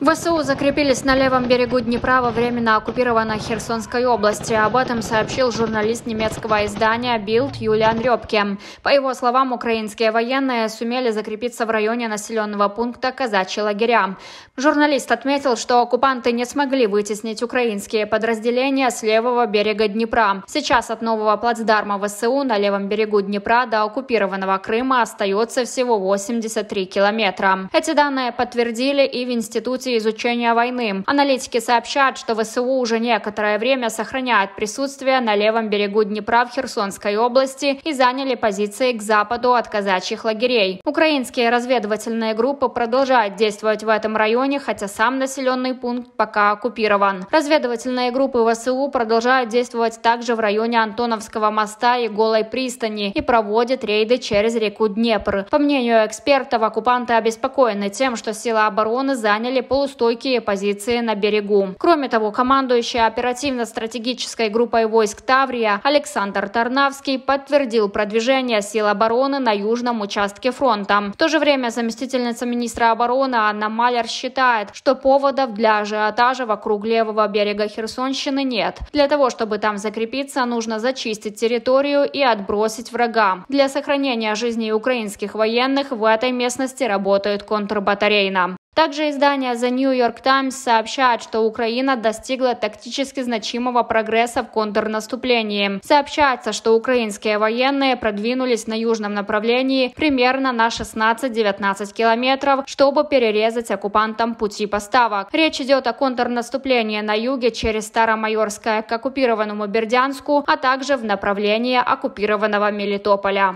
ВСУ закрепились на левом берегу Днепра во временно оккупированной Херсонской области. Об этом сообщил журналист немецкого издания «Билд» Юлиан Рёбке. По его словам, украинские военные сумели закрепиться в районе населенного пункта Казачьи лагеря. Журналист отметил, что оккупанты не смогли вытеснить украинские подразделения с левого берега Днепра. Сейчас от нового плацдарма ВСУ на левом берегу Днепра до оккупированного Крыма остается всего 83 километра. Эти данные подтвердили и в Институте Институте изучения войны. Аналитики сообщают, что ВСУ уже некоторое время сохраняет присутствие на левом берегу Днепра в Херсонской области и заняли позиции к западу от казачьих лагерей. Украинские разведывательные группы продолжают действовать в этом районе, хотя сам населенный пункт пока оккупирован. Разведывательные группы ВСУ продолжают действовать также в районе Антоновского моста и Голой пристани и проводят рейды через реку Днепр. По мнению экспертов, оккупанты обеспокоены тем, что силы обороны заняли полустойкие позиции на берегу. Кроме того, командующий оперативно-стратегической группой войск Таврия Александр Тарнавский подтвердил продвижение сил обороны на южном участке фронта. В то же время заместительница министра обороны Анна Малер считает, что поводов для ажиотажа вокруг левого берега Херсонщины нет. Для того, чтобы там закрепиться, нужно зачистить территорию и отбросить врага. Для сохранения жизни украинских военных в этой местности работают контрбатарейно. Также издание The New York Times сообщает, что Украина достигла тактически значимого прогресса в контрнаступлении. Сообщается, что украинские военные продвинулись на южном направлении примерно на 16-19 километров, чтобы перерезать оккупантам пути поставок. Речь идет о контрнаступлении на юге через Старомайорское к оккупированному Бердянску, а также в направлении оккупированного Мелитополя.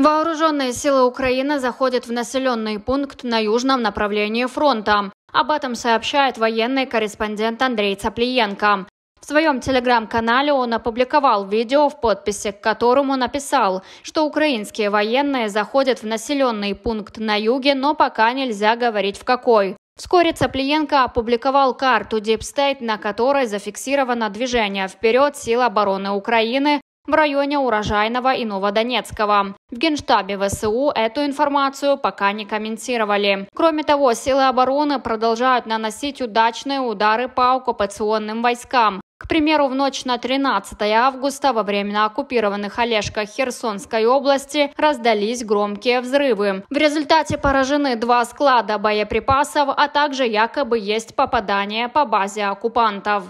Вооруженные силы Украины заходят в населенный пункт на южном направлении фронта. Об этом сообщает военный корреспондент Андрей Цаплиенко. В своем телеграм-канале он опубликовал видео, в подписи к которому написал, что украинские военные заходят в населенный пункт на юге, но пока нельзя говорить в какой. Вскоре Цаплиенко опубликовал карту Deep State, на которой зафиксировано движение вперед сил обороны Украины в районе Урожайного и Новодонецкого. В Генштабе ВСУ эту информацию пока не комментировали. Кроме того, силы обороны продолжают наносить удачные удары по оккупационным войскам. К примеру, в ночь на 13 августа во временно оккупированных Олежках Херсонской области раздались громкие взрывы. В результате поражены два склада боеприпасов, а также якобы есть попадание по базе оккупантов.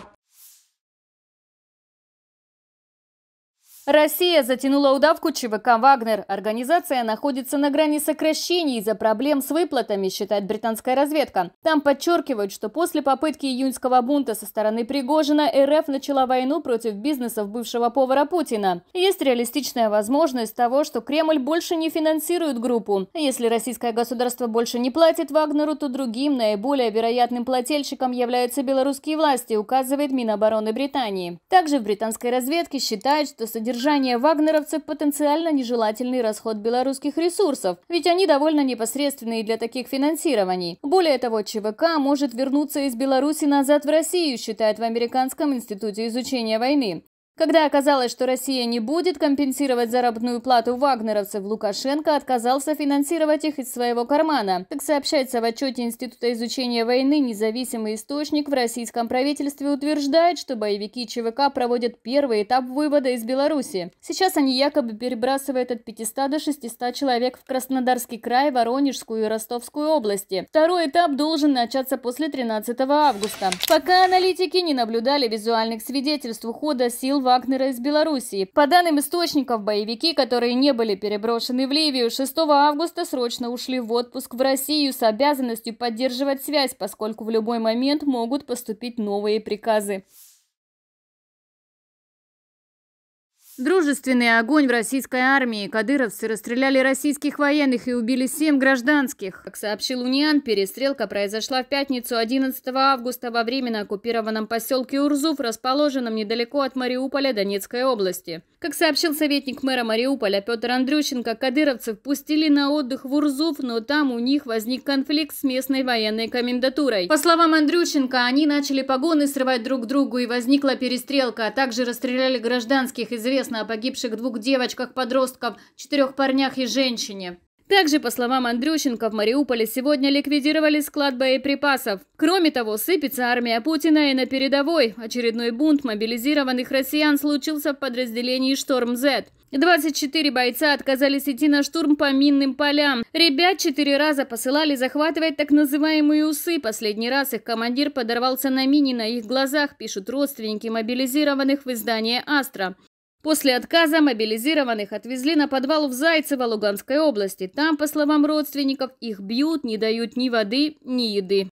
Россия затянула удавку ЧВК «Вагнер». Организация находится на грани сокращений из-за проблем с выплатами, считает британская разведка. Там подчеркивают, что после попытки июньского бунта со стороны Пригожина РФ начала войну против бизнесов бывшего повара Путина. Есть реалистичная возможность того, что Кремль больше не финансирует группу. Если российское государство больше не платит Вагнеру, то другим, наиболее вероятным плательщиком являются белорусские власти, указывает Минобороны Британии. Также в британской разведке считают, что содержание Задержание вагнеровцев – потенциально нежелательный расход белорусских ресурсов, ведь они довольно непосредственные для таких финансирований. Более того, ЧВК может вернуться из Беларуси назад в Россию, считает в Американском институте изучения войны. Когда оказалось, что Россия не будет компенсировать заработную плату вагнеровцев, Лукашенко отказался финансировать их из своего кармана. Как сообщается в отчете Института изучения войны, независимый источник в российском правительстве утверждает, что боевики ЧВК проводят первый этап вывода из Беларуси. Сейчас они якобы перебрасывают от 500 до 600 человек в Краснодарский край, Воронежскую и Ростовскую области. Второй этап должен начаться после 13 августа. Пока аналитики не наблюдали визуальных свидетельств ухода сил в Вагнера из Белоруссии. По данным источников, боевики, которые не были переброшены в Ливию, 6 августа срочно ушли в отпуск в Россию с обязанностью поддерживать связь, поскольку в любой момент могут поступить новые приказы. Дружественный огонь в российской армии. Кадыровцы расстреляли российских военных и убили семь гражданских. Как сообщил Униан, перестрелка произошла в пятницу 11 августа во временно оккупированном поселке Урзуф, расположенном недалеко от Мариуполя Донецкой области. Как сообщил советник мэра Мариуполя Петр Андрющенко, кадыровцев пустили на отдых в Урзуф, но там у них возник конфликт с местной военной комендатурой. По словам Андрющенко, они начали погоны срывать друг другу и возникла перестрелка, а также расстреляли гражданских. Известно о погибших двух девочках-подростков, четырех парнях и женщине. Также, по словам Андрющенко, в Мариуполе сегодня ликвидировали склад боеприпасов. Кроме того, сыпется армия Путина и на передовой. Очередной бунт мобилизированных россиян случился в подразделении «Шторм-З». 24 бойца отказались идти на штурм по минным полям. Ребят четыре раза посылали захватывать так называемые усы. Последний раз их командир подорвался на мине на их глазах, пишут родственники мобилизированных в издании «Астра». После отказа мобилизированных отвезли на подвал в Зайцево Луганской области. Там, по словам родственников, их бьют, не дают ни воды, ни еды.